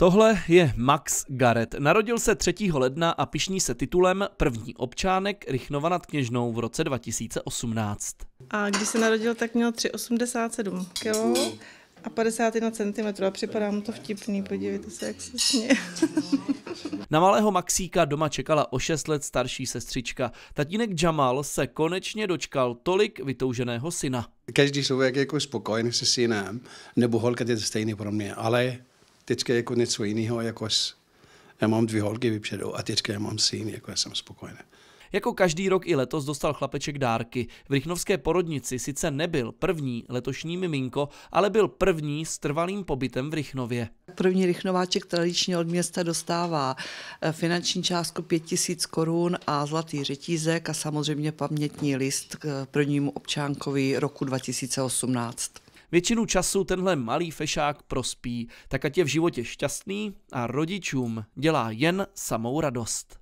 Tohle je Max Garrett. Narodil se 3. ledna a pišní se titulem První občánek Rychnova nad Kněžnou v roce 2018. A když se narodil, tak měl 3,87 kg a 51 cm a připadá mu to vtipný, podívejte se, jak se směje. Na malého Maxíka doma čekala o 6 let starší sestřička. Tatínek Jamal se konečně dočkal tolik vytouženého syna. Každý člověk je jako spokojený se synem, nebo holka je to stejný pro mě, ale teďka jako něco jiného, jako já mám dvě holky vypředu a teďka já mám syn, jako já jsem spokojený. Jako každý rok i letos dostal chlapeček dárky. V Rychnovské porodnici sice nebyl první letošní miminko, ale byl první s trvalým pobytem v Rychnově. První Rychnováček tradičně od města dostává eh, finanční částku 5000 korun a zlatý řetízek a samozřejmě pamětní list k prvnímu občánkovi roku 2018. Většinu času tenhle malý fešák prospí, tak ať je v životě šťastný a rodičům dělá jen samou radost.